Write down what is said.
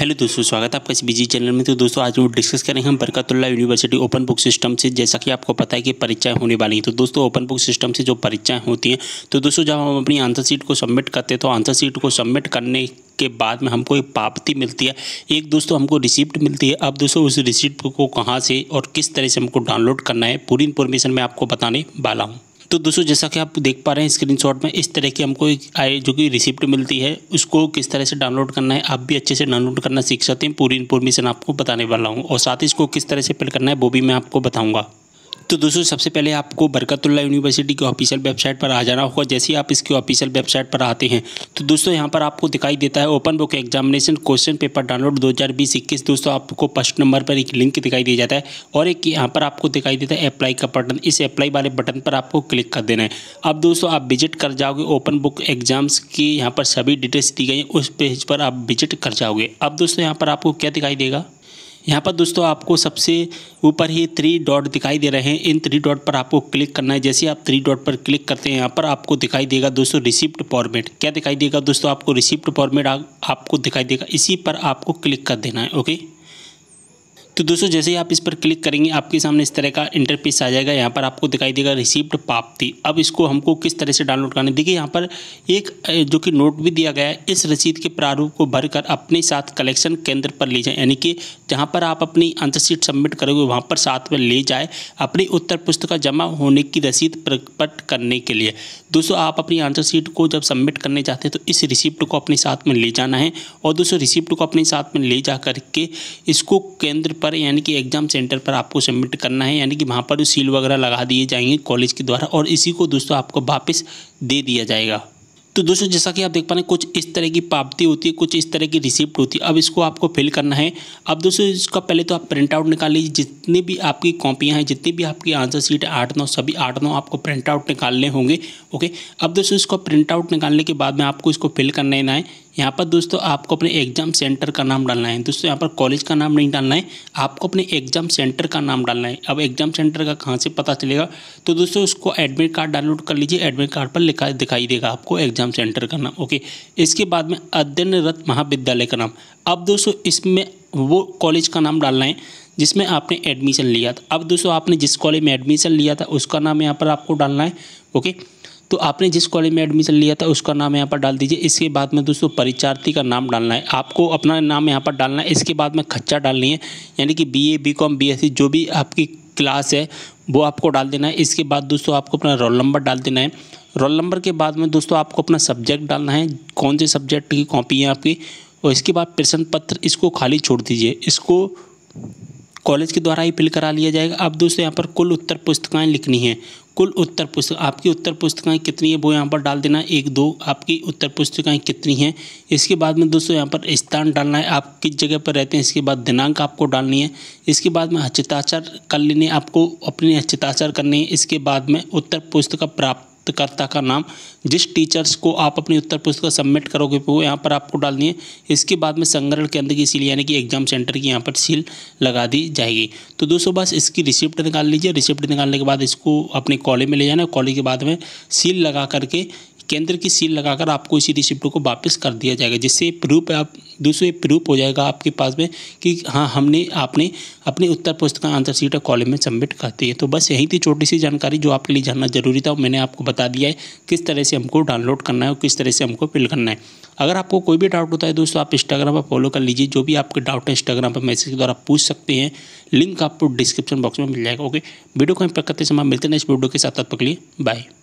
hello दोस्तों स्वागत है आपका इस बिजी चैनल में तो दोस्तों आज वो डिस्कस करेंगे हम Barkatullah University open book system से जैसा कि आपको पता है कि परीक्षाएं होने वाली हैं तो दोस्तों ओपन बुक सिस्टम से जो परीक्षाएं होती हैं तो दोस्तों जब हम अपनी आंसर सीट को सबमिट करते हैं तो आंसर सीट को सबमिट करने के बाद में हमको एक पापती मिलती है एक दोस्तों हमको रिसिप्ट मिलती है अब दोस्तों उस रिसिप्ट को कहाँ से और किस तरह से हमको डाउनलोड करना है पूरी इन्फॉर्मेशन मैं आपको बताने वाला हूँ तो दोस्तों जैसा कि आप देख पा रहे हैं स्क्रीनशॉट में इस तरह की हमको एक आई जो कि रिसिप्ट मिलती है उसको किस तरह से डाउनलोड करना है आप भी अच्छे से डाउनलोड करना सीख सकते हैं पूरी इन्फॉर्मेशन आपको बताने वाला हूँ और साथ ही इसको किस तरह से फिल करना है वो भी मैं आपको बताऊँगा तो दोस्तों सबसे पहले आपको बरकतुल्ला यूनिवर्सिटी की ऑफिशियल वेबसाइट पर आ जाना होगा जैसे ही आप इसकी ऑफिशियल वेबसाइट पर आते हैं तो दोस्तों यहाँ पर आपको दिखाई देता है open book examination question paper download दो हज़ार बीस इक्कीस दोस्तों आपको फर्स्ट नंबर पर एक लिंक दिखाई दिया जाता है और एक यहाँ पर आपको दिखाई देता है अप्लाई का बटन इस अप्लाई वाले बटन पर आपको क्लिक कर देना है अब दोस्तों आप विजिट कर जाओगे ओपन बुक एग्जाम्स की यहाँ पर सभी डिटेल्स दी गई उस पेज पर आप विजिट कर जाओगे अब दोस्तों यहाँ पर आपको क्या दिखाई देगा यहाँ पर दोस्तों आपको सबसे ऊपर ही थ्री डॉट दिखाई दे रहे हैं इन थ्री डॉट पर आपको क्लिक करना है जैसे आप थ्री डॉट पर क्लिक करते हैं यहाँ पर आपको दिखाई देगा दोस्तों रिसिप्ट फॉर्मेट क्या दिखाई देगा दोस्तों आपको रिसिप्ट फॉर्मेट आपको दिखाई देगा इसी पर आपको क्लिक कर देना है ओके तो दोस्तों जैसे ही आप इस पर क्लिक करेंगे आपके सामने इस तरह का इंटरपेस आ जाएगा यहाँ पर आपको दिखाई देगा रिसिप्ट पापती अब इसको हमको किस तरह से डाउनलोड करना देखिए यहाँ पर एक जो कि नोट भी दिया गया है इस रसीद के प्रारूप को भरकर अपने साथ कलेक्शन केंद्र पर ले जाए यानी कि जहाँ पर आप अपनी अंतरशीट सबमिट करोगे वहाँ पर साथ में ले जाए अपनी उत्तर पुस्तिका जमा होने की रसीद प्रकट करने के लिए दोस्तों आप अपनी आंसर शीट को जब सबमिट करने जाते हैं तो इस रिसिप्ट को अपने साथ में ले जाना है और दोस्तों रिसिप्ट को अपने साथ में ले जा करके इसको केंद्र पर पर यानी कि एग्जाम सेंटर पर आपको सबमिट करना है यानी कि वहाँ पर सील वगैरह लगा दिए जाएंगे कॉलेज के द्वारा और इसी को दोस्तों आपको वापस दे दिया जाएगा तो दोस्तों जैसा कि आप देख पा रहे हैं कुछ इस तरह की पावती होती है कुछ इस तरह की रिसिप्ट होती है अब इसको आपको फिल करना है अब दोस्तों इसका पहले तो आप प्रिंट आउट निकाल लीजिए जितनी भी आपकी कॉपियां हैं जितनी भी आपकी आंसर सीट है आठ नौ सभी आठ नौ आपको प्रिंट आउट निकालने होंगे ओके अब दोस्तों इसको प्रिंट आउट निकालने के बाद में आपको इसको फिल करने है यहाँ पर दोस्तों आपको अपने एग्जाम सेंटर का नाम डालना है दोस्तों यहाँ पर कॉलेज का नाम नहीं डालना है आपको अपने एग्जाम सेंटर का नाम डालना है अब एग्जाम सेंटर का कहाँ से पता चलेगा तो दोस्तों उसको एडमिट कार्ड डाउनलोड कर लीजिए एडमिट कार्ड पर लिखा दिखाई देगा आपको एग्जाम सेंटर का नाम ओके इसके बाद में अध्ययनरत महाविद्यालय का नाम अब दोस्तों इसमें वो कॉलेज का नाम डालना है जिसमें आपने एडमिशन लिया था अब दोस्तों आपने जिस कॉलेज में एडमिशन लिया था उसका नाम यहाँ पर आपको डालना है ओके तो आपने जिस कॉलेज में एडमिशन लिया था उसका नाम यहाँ पर डाल दीजिए इसके बाद में दोस्तों परीक्षार्थी का नाम डालना है आपको अपना नाम यहाँ पर डालना है इसके बाद में खच्चा डालनी है यानी कि B A B Com B S C जो भी आपकी क्लास है वो आपको डाल देना है इसके बाद दोस्तों आपको अपना रोल नंबर डाल देना है रोल नंबर के बाद में दोस्तों आपको अपना सब्जेक्ट डालना है कौन से सब्जेक्ट की कॉपी है आपकी और इसके बाद प्रश्न पत्र इसको खाली छोड़ दीजिए इसको कॉलेज के द्वारा ही फिल करा लिया जाएगा अब दोस्तों यहाँ पर कुल उत्तर पुस्तकाएँ लिखनी है कुल उत्तर पुस्तक आपकी उत्तर पुस्तकाएँ कितनी है वो यहाँ पर डाल देना एक दो आपकी उत्तर पुस्तकाएँ कितनी हैं इसके बाद में दोस्तों यहाँ पर स्थान डालना है आप किस जगह पर रहते हैं इसके बाद दिनांक आपको डालनी है इसके बाद में हचिताचार कर लेने आपको अपने हचिताचार करने हैं इसके बाद में उत्तर पुस्तक प्राप्त प्राप्तकर्ता का नाम जिस टीचर्स को आप अपनी उत्तर पुस्तिका सबमिट करोगे वो यहाँ पर आपको डालनी है इसके बाद में संग्रहण केंद्र की सील यानी कि एग्जाम सेंटर की यहाँ पर सील लगा दी जाएगी तो दोस्तों बस इसकी रिसिप्ट निकाल लीजिए रिसिप्ट निकालने के बाद इसको अपने कॉलेज में ले जाना कॉलेज के बाद में सील लगा करके केंद्र की सील लगाकर आपको इसी रिसिप्ट को वापस कर दिया जाएगा जिससे प्रूफ आप दूसरे प्रूफ हो जाएगा आपके पास में कि हाँ हमने आपने अपने उत्तर पुस्तक का आंसर सीट और कॉलेज में सबमिट कर दी है तो बस यही थी छोटी सी जानकारी जो आपके लिए जानना जरूरी था मैंने आपको बता दिया है किस तरह से हमको डाउनलोड करना है और किस तरह से हमको फिल करना है अगर आपको कोई भी डाउट होता है दोस्तों आप इंस्टाग्राम पर फॉलो कर लीजिए जो भी आपके डाउट है इंस्टाग्राम पर मैसेज के द्वारा पूछ सकते हैं लिंक आपको डिस्क्रिप्शन बॉक्स में मिल जाएगा ओके वीडियो को हम पर करते समय मिलते हैं इस वीडियो के साथ तत्व के लिए बाय